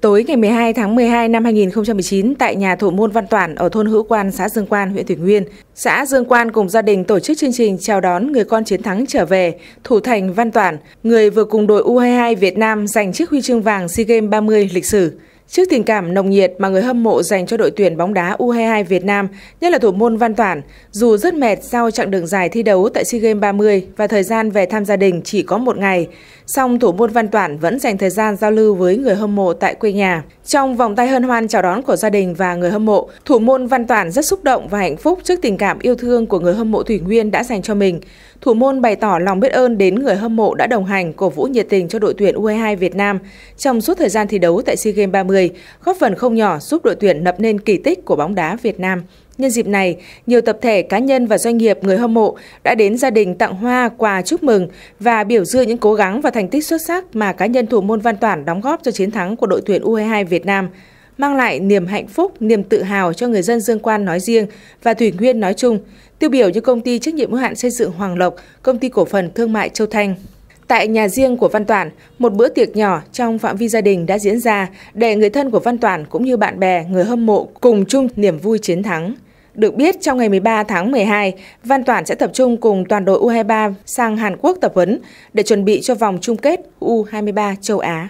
Tối ngày 12 tháng 12 năm 2019, tại nhà thổ môn Văn Toản ở thôn Hữu Quan, xã Dương Quan, huyện Thủy Nguyên, xã Dương Quan cùng gia đình tổ chức chương trình chào đón người con chiến thắng trở về, thủ thành Văn Toản, người vừa cùng đội U22 Việt Nam giành chiếc huy chương vàng SEA Games 30 lịch sử. Trước tình cảm nồng nhiệt mà người hâm mộ dành cho đội tuyển bóng đá U22 Việt Nam, nhất là thủ môn Văn Toản, dù rất mệt sau chặng đường dài thi đấu tại SEA Games 30 và thời gian về thăm gia đình chỉ có một ngày, song thủ môn Văn Toản vẫn dành thời gian giao lưu với người hâm mộ tại quê nhà. Trong vòng tay hân hoan chào đón của gia đình và người hâm mộ, thủ môn Văn Toản rất xúc động và hạnh phúc trước tình cảm yêu thương của người hâm mộ Thủy Nguyên đã dành cho mình. Thủ môn bày tỏ lòng biết ơn đến người hâm mộ đã đồng hành cổ vũ nhiệt tình cho đội tuyển U22 Việt Nam trong suốt thời gian thi đấu tại SEA Games 30 2020, góp phần không nhỏ giúp đội tuyển lập nên kỳ tích của bóng đá Việt Nam. Nhân dịp này, nhiều tập thể cá nhân và doanh nghiệp người hâm mộ đã đến gia đình tặng hoa, quà chúc mừng và biểu dương những cố gắng và thành tích xuất sắc mà cá nhân thủ môn Văn Toản đóng góp cho chiến thắng của đội tuyển U22 Việt Nam, mang lại niềm hạnh phúc, niềm tự hào cho người dân Dương Quan nói riêng và Thủy Nguyên nói chung, tiêu biểu như công ty trách nhiệm hữu hạn xây dựng Hoàng Lộc, công ty cổ phần thương mại Châu Thanh. Tại nhà riêng của Văn Toản, một bữa tiệc nhỏ trong phạm vi gia đình đã diễn ra để người thân của Văn Toản cũng như bạn bè, người hâm mộ cùng chung niềm vui chiến thắng. Được biết, trong ngày 13 tháng 12, Văn Toản sẽ tập trung cùng toàn đội U23 sang Hàn Quốc tập huấn để chuẩn bị cho vòng chung kết U23 châu Á.